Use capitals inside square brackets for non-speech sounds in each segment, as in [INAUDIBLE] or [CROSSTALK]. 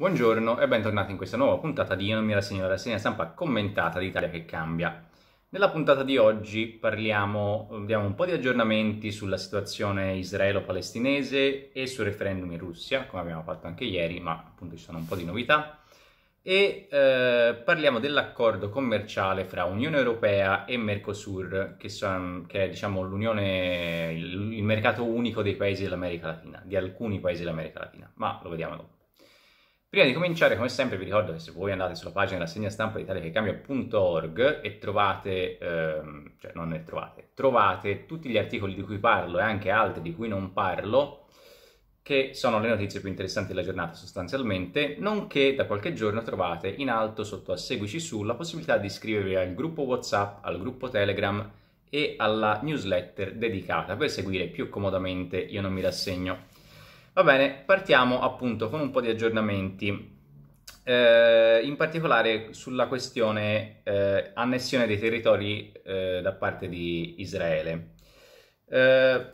Buongiorno e bentornati in questa nuova puntata di Io non mi rassegno la rassegna stampa commentata d'Italia che cambia. Nella puntata di oggi parliamo, diamo un po' di aggiornamenti sulla situazione israelo-palestinese e sul referendum in Russia, come abbiamo fatto anche ieri, ma appunto ci sono un po' di novità, e eh, parliamo dell'accordo commerciale fra Unione Europea e Mercosur, che, son, che è diciamo, l'unione, il mercato unico dei paesi dell'America Latina, di alcuni paesi dell'America Latina, ma lo vediamo dopo. Prima di cominciare, come sempre, vi ricordo che se voi andate sulla pagina della segna stampa d'italiachecambia.org e trovate, ehm, cioè non ne trovate, trovate tutti gli articoli di cui parlo e anche altri di cui non parlo, che sono le notizie più interessanti della giornata sostanzialmente, nonché da qualche giorno trovate in alto sotto a seguici su la possibilità di iscrivervi al gruppo WhatsApp, al gruppo Telegram e alla newsletter dedicata per seguire più comodamente Io non mi rassegno Va bene, partiamo appunto con un po' di aggiornamenti. Eh, in particolare sulla questione eh, annessione dei territori eh, da parte di Israele. Eh,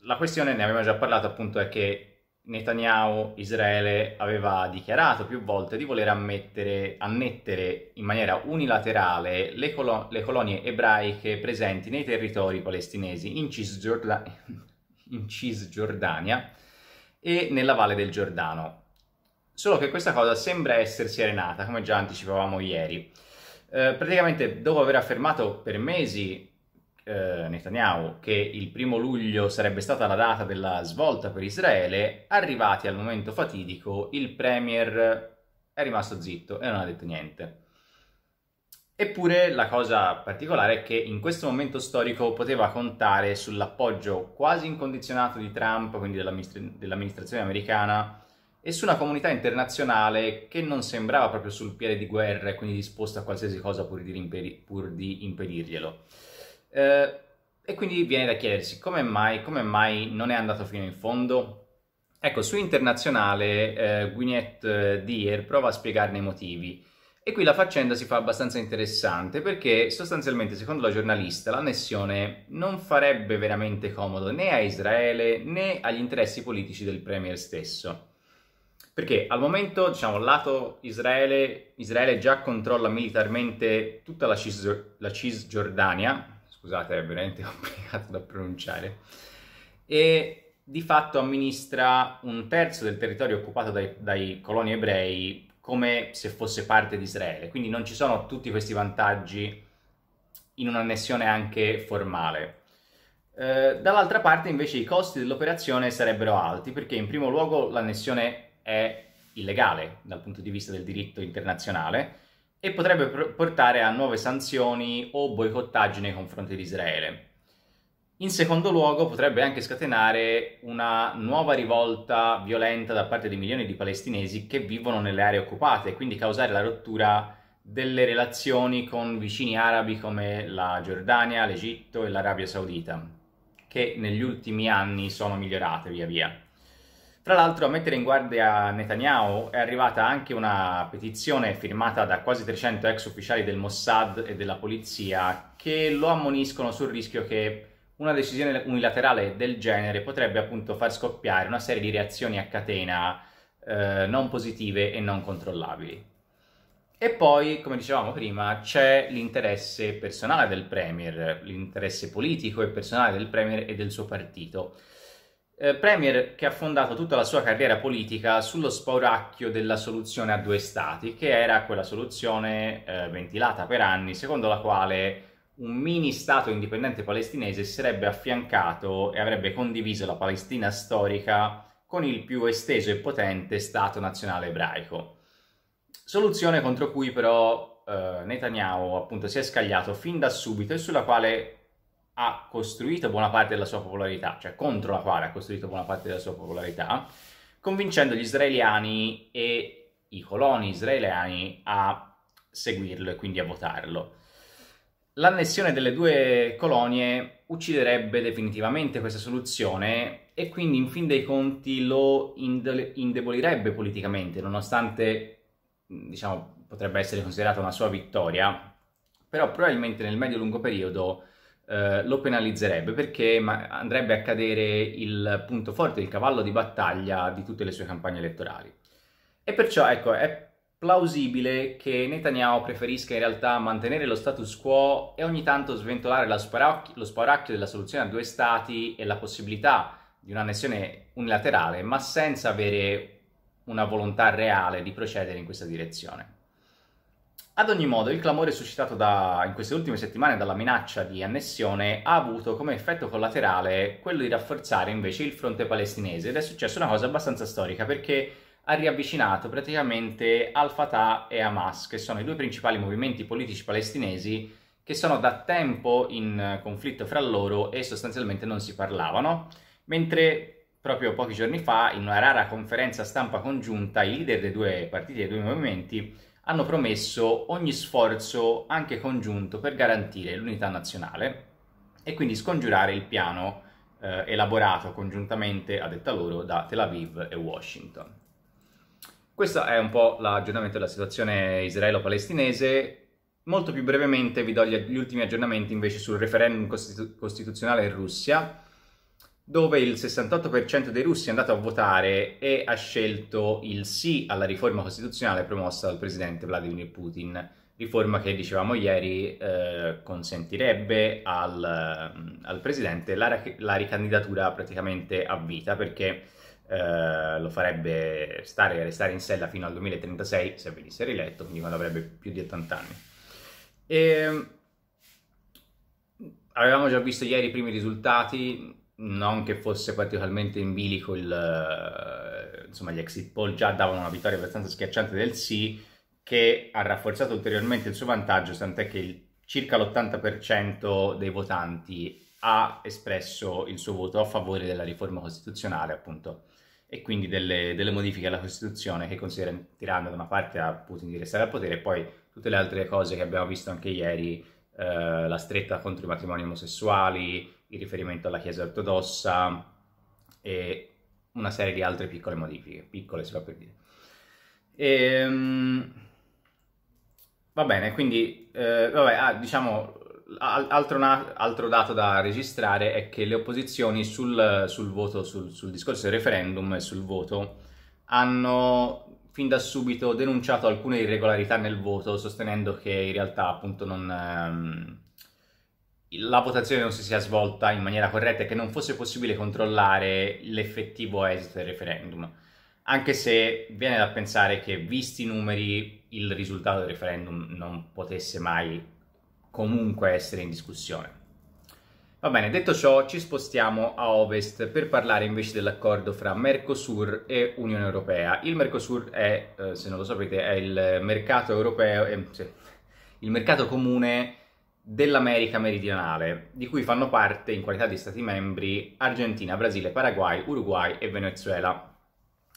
la questione, ne abbiamo già parlato appunto, è che Netanyahu, Israele aveva dichiarato più volte di voler ammettere, annettere in maniera unilaterale le, colo- le colonie ebraiche presenti nei territori palestinesi in, Cisgiorda- in Cisgiordania e nella Valle del Giordano. Solo che questa cosa sembra essersi arenata, come già anticipavamo ieri. Eh, praticamente dopo aver affermato per mesi eh, Netanyahu che il primo luglio sarebbe stata la data della svolta per Israele, arrivati al momento fatidico il premier è rimasto zitto e non ha detto niente. Eppure la cosa particolare è che in questo momento storico poteva contare sull'appoggio quasi incondizionato di Trump, quindi dell'amministra- dell'amministrazione americana, e su una comunità internazionale che non sembrava proprio sul piede di guerra e quindi disposta a qualsiasi cosa pur di, rimperi- pur di impedirglielo. Eh, e quindi viene da chiedersi come mai, come mai, non è andato fino in fondo? Ecco, su Internazionale eh, Gwyneth eh, Deer prova a spiegarne i motivi e qui la faccenda si fa abbastanza interessante perché sostanzialmente, secondo la giornalista, l'annessione non farebbe veramente comodo né a Israele né agli interessi politici del premier stesso. Perché al momento, diciamo, lato Israele, Israele già controlla militarmente tutta la, Cis- la Cisgiordania, scusate, è veramente [LAUGHS] complicato da pronunciare, e di fatto amministra un terzo del territorio occupato dai, dai coloni ebrei come se fosse parte di Israele. Quindi non ci sono tutti questi vantaggi in un'annessione anche formale. Eh, dall'altra parte invece i costi dell'operazione sarebbero alti perché in primo luogo l'annessione è illegale dal punto di vista del diritto internazionale e potrebbe portare a nuove sanzioni o boicottaggi nei confronti di Israele. In secondo luogo potrebbe anche scatenare una nuova rivolta violenta da parte di milioni di palestinesi che vivono nelle aree occupate, e quindi causare la rottura delle relazioni con vicini arabi come la Giordania, l'Egitto e l'Arabia Saudita, che negli ultimi anni sono migliorate via via. Tra l'altro a mettere in guardia Netanyahu è arrivata anche una petizione firmata da quasi 300 ex ufficiali del Mossad e della polizia che lo ammoniscono sul rischio che una decisione unilaterale del genere potrebbe appunto far scoppiare una serie di reazioni a catena eh, non positive e non controllabili. E poi, come dicevamo prima, c'è l'interesse personale del Premier, l'interesse politico e personale del Premier e del suo partito. Eh, Premier che ha fondato tutta la sua carriera politica sullo spauracchio della soluzione a due stati, che era quella soluzione eh, ventilata per anni, secondo la quale un mini stato indipendente palestinese sarebbe affiancato e avrebbe condiviso la Palestina storica con il più esteso e potente Stato nazionale ebraico. Soluzione contro cui però eh, Netanyahu appunto si è scagliato fin da subito e sulla quale ha costruito buona parte della sua popolarità, cioè contro la quale ha costruito buona parte della sua popolarità, convincendo gli israeliani e i coloni israeliani a seguirlo e quindi a votarlo. L'annessione delle due colonie ucciderebbe definitivamente questa soluzione e quindi in fin dei conti lo indebolirebbe politicamente, nonostante diciamo, potrebbe essere considerata una sua vittoria, però probabilmente nel medio-lungo periodo eh, lo penalizzerebbe perché andrebbe a cadere il punto forte, il cavallo di battaglia di tutte le sue campagne elettorali. E perciò ecco, è plausibile che Netanyahu preferisca in realtà mantenere lo status quo e ogni tanto sventolare sparacchi- lo spauracchio della soluzione a due stati e la possibilità di un'annessione unilaterale, ma senza avere una volontà reale di procedere in questa direzione. Ad ogni modo, il clamore suscitato da, in queste ultime settimane dalla minaccia di annessione ha avuto come effetto collaterale quello di rafforzare invece il fronte palestinese ed è successa una cosa abbastanza storica perché ha riavvicinato praticamente al Fatah e Hamas, che sono i due principali movimenti politici palestinesi che sono da tempo in conflitto fra loro e sostanzialmente non si parlavano, mentre proprio pochi giorni fa, in una rara conferenza stampa congiunta, i leader dei due partiti e dei due movimenti hanno promesso ogni sforzo, anche congiunto, per garantire l'unità nazionale e quindi scongiurare il piano eh, elaborato congiuntamente, a detta loro, da Tel Aviv e Washington. Questo è un po' l'aggiornamento della situazione israelo-palestinese. Molto più brevemente vi do gli, ultimi aggiornamenti invece sul referendum costitu- costituzionale in Russia, dove il 68% dei russi è andato a votare e ha scelto il sì alla riforma costituzionale promossa dal presidente Vladimir Putin, riforma che dicevamo ieri eh, consentirebbe al, mm, al presidente la, la ricandidatura praticamente a vita perché eh, lo farebbe stare, restare in sella fino al 2036 se venisse rieletto, quindi quando avrebbe più di 80 anni. E... Ehm, avevamo già visto ieri i primi risultati, non che fosse particolarmente in bilico il, eh, insomma, gli exit poll già davano una vittoria abbastanza schiacciante del sì, che ha rafforzato ulteriormente il suo vantaggio, tant'è che il, circa l'80% dei votanti ha espresso il suo voto a favore della riforma costituzionale, appunto e quindi delle, delle modifiche alla Costituzione che consentiranno da una parte a Putin di restare al potere e poi tutte le altre cose che abbiamo visto anche ieri, eh, la stretta contro i matrimoni omosessuali, il riferimento alla Chiesa ortodossa e una serie di altre piccole modifiche, piccole si fa per dire. E, ehm, va bene, quindi eh, vabbè, ah, diciamo Altro, na- altro, dato da registrare è che le opposizioni sul, sul voto, sul, sul, discorso del referendum e sul voto hanno fin da subito denunciato alcune irregolarità nel voto, sostenendo che in realtà appunto non, ehm, la votazione non si sia svolta in maniera corretta e che non fosse possibile controllare l'effettivo esito del referendum. Anche se viene da pensare che, visti i numeri, il risultato del referendum non potesse mai comunque essere in discussione. Va bene, detto ciò ci spostiamo a ovest per parlare invece dell'accordo fra Mercosur e Unione Europea. Il Mercosur è, eh, se non lo sapete, è il mercato europeo, eh, sì, il mercato comune dell'America meridionale, di cui fanno parte in qualità di stati membri Argentina, Brasile, Paraguay, Uruguay e Venezuela.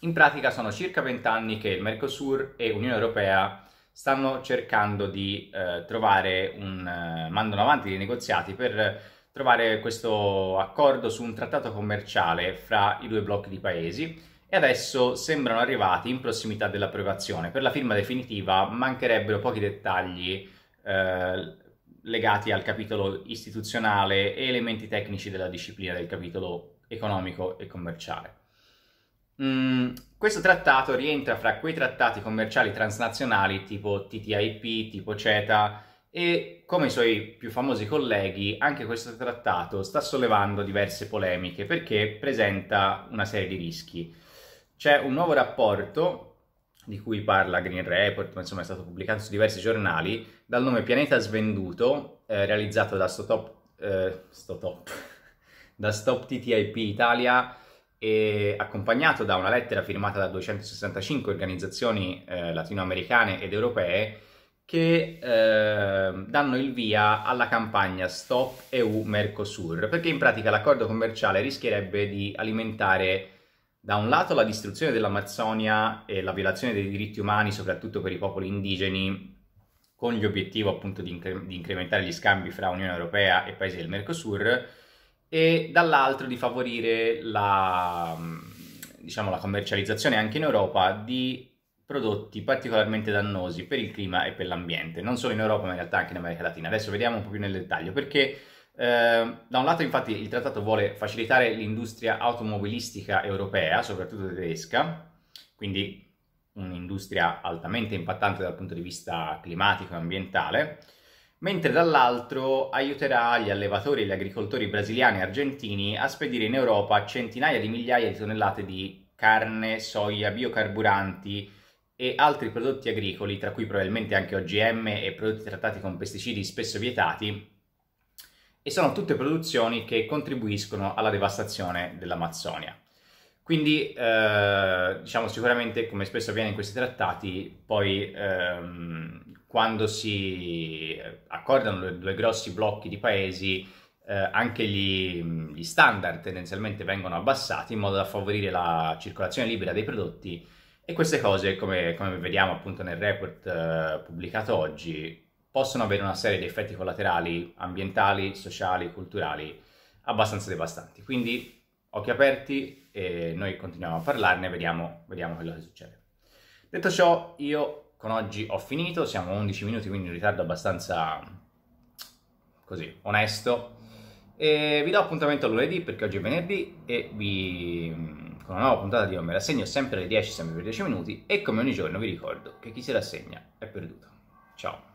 In pratica sono circa vent'anni che il Mercosur e Unione Europea stanno cercando di eh, trovare un... Eh, mandano avanti dei negoziati per trovare questo accordo su un trattato commerciale fra i due blocchi di paesi e adesso sembrano arrivati in prossimità dell'approvazione. Per la firma definitiva mancherebbero pochi dettagli eh, legati al capitolo istituzionale e elementi tecnici della disciplina del capitolo economico e commerciale. Mm, questo trattato rientra fra quei trattati commerciali transnazionali tipo TTIP, tipo CETA e come i suoi più famosi colleghi anche questo trattato sta sollevando diverse polemiche perché presenta una serie di rischi. C'è un nuovo rapporto di cui parla Green Report, ma insomma è stato pubblicato su diversi giornali, dal nome Pianeta Svenduto, eh, realizzato da Stop, eh, Stop, [LAUGHS] da Stop TTIP Italia e accompagnato da una lettera firmata da 265 organizzazioni eh, latinoamericane ed europee che eh, danno il via alla campagna Stop EU Mercosur, perché in pratica l'accordo commerciale rischierebbe di alimentare da un lato la distruzione dell'Amazzonia e la violazione dei diritti umani, soprattutto per i popoli indigeni, con l'obiettivo appunto di, incre- di incrementare gli scambi fra Unione Europea e paesi del Mercosur, e dall'altro di favorire la, mm, diciamo, la commercializzazione anche in Europa di prodotti particolarmente dannosi per il clima e per l'ambiente, non solo in Europa ma in realtà anche in America Latina. Adesso vediamo un po' più nel dettaglio perché eh, da un lato infatti il trattato vuole facilitare l'industria automobilistica europea, soprattutto tedesca, quindi un'industria altamente impattante dal punto di vista climatico e ambientale, mentre dall'altro aiuterà gli allevatori e gli agricoltori brasiliani e argentini a spedire in Europa centinaia di migliaia di tonnellate di carne, soia, biocarburanti e altri prodotti agricoli, tra cui probabilmente anche OGM e prodotti trattati con pesticidi spesso vietati, e sono tutte produzioni che contribuiscono alla devastazione dell'Amazzonia. Quindi, eh, diciamo sicuramente, come spesso avviene in questi trattati, poi ehm, quando si eh, accordano due, grossi blocchi di paesi, eh, anche gli, gli, standard tendenzialmente vengono abbassati in modo da favorire la circolazione libera dei prodotti e queste cose, come, come vediamo appunto nel report eh, pubblicato oggi, possono avere una serie di effetti collaterali ambientali, sociali, culturali abbastanza devastanti. Quindi occhi aperti e noi continuiamo a parlarne, vediamo, vediamo quello che succede. Detto ciò, io con oggi ho finito, siamo a 11 minuti, quindi in ritardo abbastanza così, onesto. E vi do appuntamento a lunedì perché oggi è venerdì e vi con una nuova puntata di Io mi rassegno sempre alle 10, sempre per 10 minuti e come ogni giorno vi ricordo che chi si rassegna è perduto. Ciao!